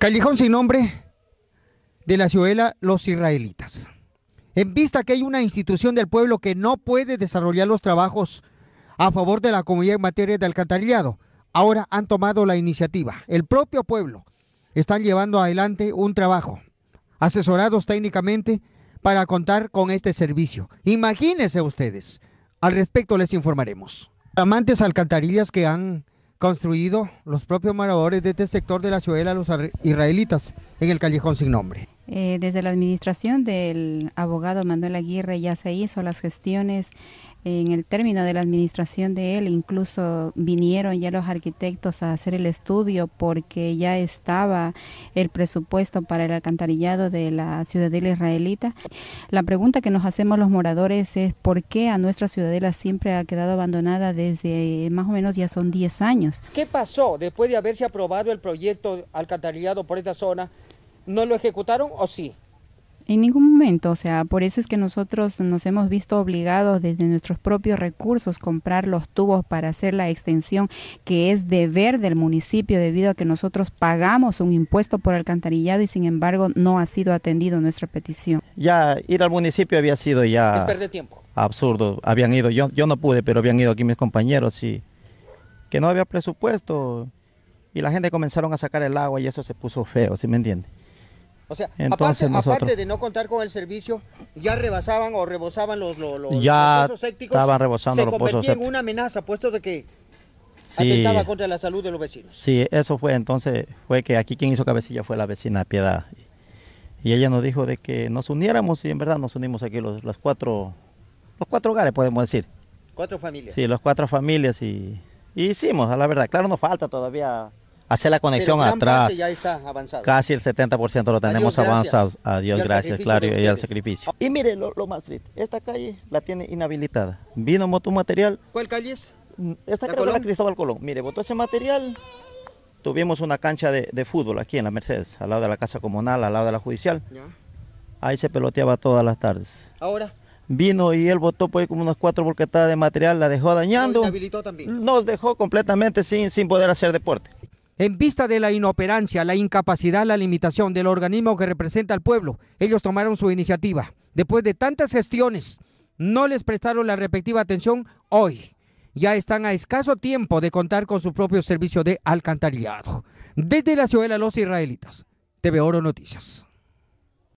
Callejón sin nombre de la ciudadela Los Israelitas. En vista que hay una institución del pueblo que no puede desarrollar los trabajos a favor de la comunidad en materia de alcantarillado, ahora han tomado la iniciativa. El propio pueblo está llevando adelante un trabajo, asesorados técnicamente para contar con este servicio. Imagínense ustedes, al respecto les informaremos. Amantes alcantarillas que han construido los propios moradores de este sector de la de los israelitas en el callejón sin nombre. Eh, desde la administración del abogado Manuel Aguirre ya se hizo las gestiones en el término de la administración de él, incluso vinieron ya los arquitectos a hacer el estudio porque ya estaba el presupuesto para el alcantarillado de la ciudadela israelita. La pregunta que nos hacemos los moradores es por qué a nuestra ciudadela siempre ha quedado abandonada desde eh, más o menos ya son 10 años. ¿Qué pasó después de haberse aprobado el proyecto alcantarillado por esta zona? ¿No lo ejecutaron o sí? En ningún momento, o sea, por eso es que nosotros nos hemos visto obligados desde nuestros propios recursos comprar los tubos para hacer la extensión que es deber del municipio debido a que nosotros pagamos un impuesto por alcantarillado y sin embargo no ha sido atendido nuestra petición. Ya ir al municipio había sido ya... Es perder tiempo. Absurdo, habían ido, yo, yo no pude, pero habían ido aquí mis compañeros y que no había presupuesto y la gente comenzaron a sacar el agua y eso se puso feo, ¿sí me entiende? O sea, aparte, de no contar con el servicio, ya rebasaban o rebosaban los, los, ya Estaban rebosando se los pozos sépticos. en una amenaza, puesto de que atentaba contra la salud de los vecinos. Sí, eso fue. Entonces, fue que aquí quien hizo cabecilla fue la vecina Piedad. Y ella nos dijo de que nos uniéramos y en verdad nos unimos aquí los, los cuatro los cuatro hogares, podemos decir. Cuatro familias. Sí, los cuatro familias y, y hicimos, a la verdad. Claro, nos falta todavía Hace la conexión atrás. casi el 70% lo tenemos avanzado. A gracias, claro, y al sacrificio. Ah, y mire lo, más triste, esta calle la tiene inhabilitada. Vino, moto material. ¿Cuál calle es? Mm, esta calle es Cristóbal Colón. Mire, botó ese material. Tuvimos una cancha de, de, fútbol aquí en la Mercedes, al lado de la casa comunal, al lado de la judicial. Ahí se peloteaba todas las tardes. ¿Ahora? vino y él botó pues como unas cuatro volquetadas de material, la dejó dañando. Nos dejó completamente sin, sin poder hacer deporte. En vista de la inoperancia, la incapacidad, la limitación del organismo que representa al pueblo, ellos tomaron su iniciativa. Después de tantas gestiones, no les prestaron la respectiva atención hoy. Ya están a escaso tiempo de contar con su propio servicio de alcantarillado. Desde la ciudad de los israelitas, TV Oro Noticias.